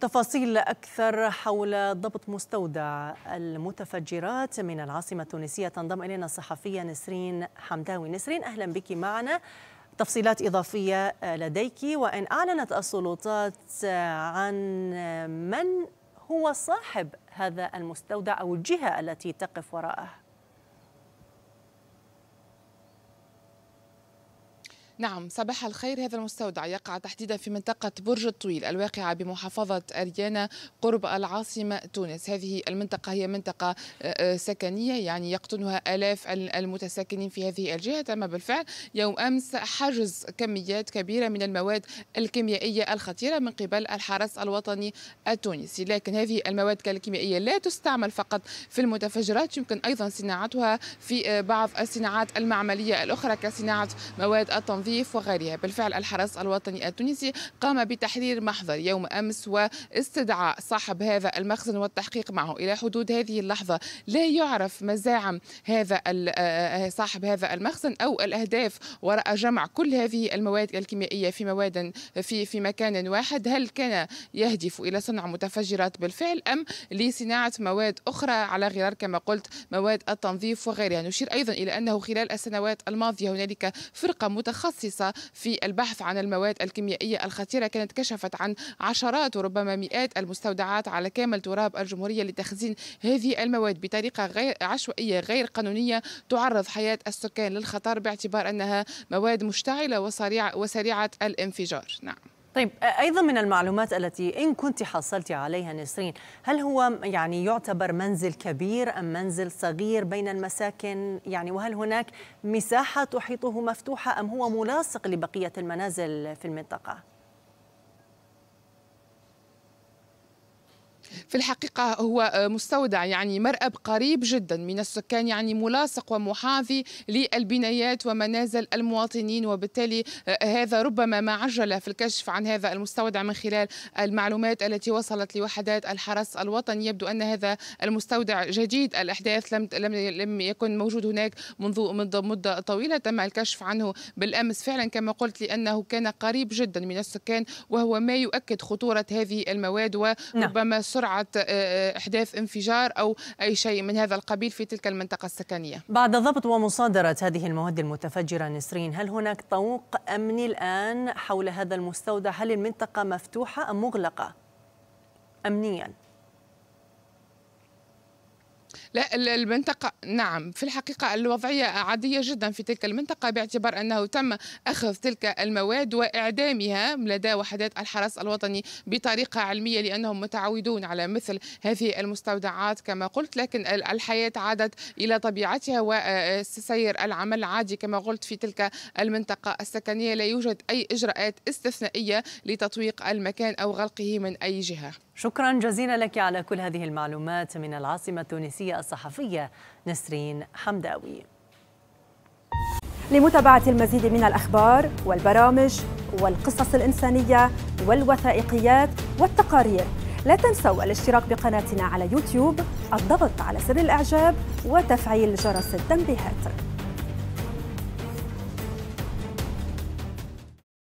تفاصيل أكثر حول ضبط مستودع المتفجرات من العاصمة التونسية تنضم إلينا الصحفية نسرين حمداوي نسرين أهلا بك معنا تفصيلات إضافية لديك وإن أعلنت السلطات عن من هو صاحب هذا المستودع أو الجهة التي تقف وراءه نعم صباح الخير هذا المستودع يقع تحديدا في منطقة برج الطويل الواقعة بمحافظة أريانا قرب العاصمة تونس هذه المنطقة هي منطقة آه، آه، سكنية يعني يقطنها آلاف المتساكنين في هذه الجهة تم بالفعل يوم أمس حجز كميات كبيرة من المواد الكيميائية الخطيرة من قبل الحرس الوطني التونسي لكن هذه المواد الكيميائية لا تستعمل فقط في المتفجرات يمكن أيضا صناعتها في آه، بعض الصناعات المعملية الأخرى كصناعة مواد التنظيم التنظيف وغيرها بالفعل الحرس الوطني التونسي قام بتحرير محضر يوم أمس واستدعاء صاحب هذا المخزن والتحقيق معه إلى حدود هذه اللحظة لا يعرف مزاعم هذا آه، آه، صاحب هذا المخزن أو الأهداف وراء جمع كل هذه المواد الكيميائية في مواد في في مكان واحد هل كان يهدف إلى صنع متفجرات بالفعل أم لصناعة مواد أخرى على غرار كما قلت مواد التنظيف وغيرها نشير أيضا إلى أنه خلال السنوات الماضية هنالك فرقة متخصصة متخصصة في البحث عن المواد الكيميائية الخطيرة كانت كشفت عن عشرات وربما مئات المستودعات على كامل تراب الجمهورية لتخزين هذه المواد بطريقة غير عشوائية غير قانونية تعرض حياة السكان للخطر باعتبار أنها مواد مشتعلة وسريعة, الانفجار نعم طيب ايضا من المعلومات التي ان كنت حصلت عليها نسرين هل هو يعني يعتبر منزل كبير ام منزل صغير بين المساكن يعني وهل هناك مساحه تحيطه مفتوحه ام هو ملاصق لبقيه المنازل في المنطقه في الحقيقة هو آه، مستودع يعني مرأب قريب جدا من السكان يعني ملاصق ومحاذي للبنايات ومنازل المواطنين وبالتالي آه، هذا ربما ما عجل في الكشف عن هذا المستودع من خلال المعلومات التي وصلت لوحدات الحرس الوطني يبدو أن هذا المستودع جديد الأحداث لم لم لم يكن موجود هناك منذ مدة طويلة تم الكشف عنه بالأمس فعلا كما قلت لأنه كان قريب جدا من السكان وهو ما يؤكد خطورة هذه المواد نعم. وربما سرعة وقعت آه، آه، احداث انفجار او اي شيء من هذا القبيل في تلك المنطقه السكنيه. بعد ضبط ومصادره هذه المواد المتفجره نسرين، هل هناك طوق امني الان حول هذا المستودع؟ هل المنطقه مفتوحه ام مغلقه؟ امنيا. لا المنطقة نعم في الحقيقة الوضعية عادية جدا في تلك المنطقة باعتبار أنه تم أخذ تلك المواد وإعدامها لدى وحدات الحرس الوطني بطريقة علمية لأنهم متعودون على مثل هذه المستودعات كما قلت لكن الحياة عادت إلى طبيعتها وسير آه، آه، العمل عادي كما قلت في تلك المنطقة السكنية لا يوجد أي إجراءات استثنائية لتطويق المكان أو غلقه من أي جهة شكرا جزيلا لك على كل هذه المعلومات من العاصمة التونسية الصحفية نسرين حمداوي لمتابعة المزيد من الأخبار والبرامج والقصص الإنسانية والوثائقيات والتقارير لا تنسوا الاشتراك بقناتنا على يوتيوب الضغط على زر الإعجاب وتفعيل جرس التنبيهات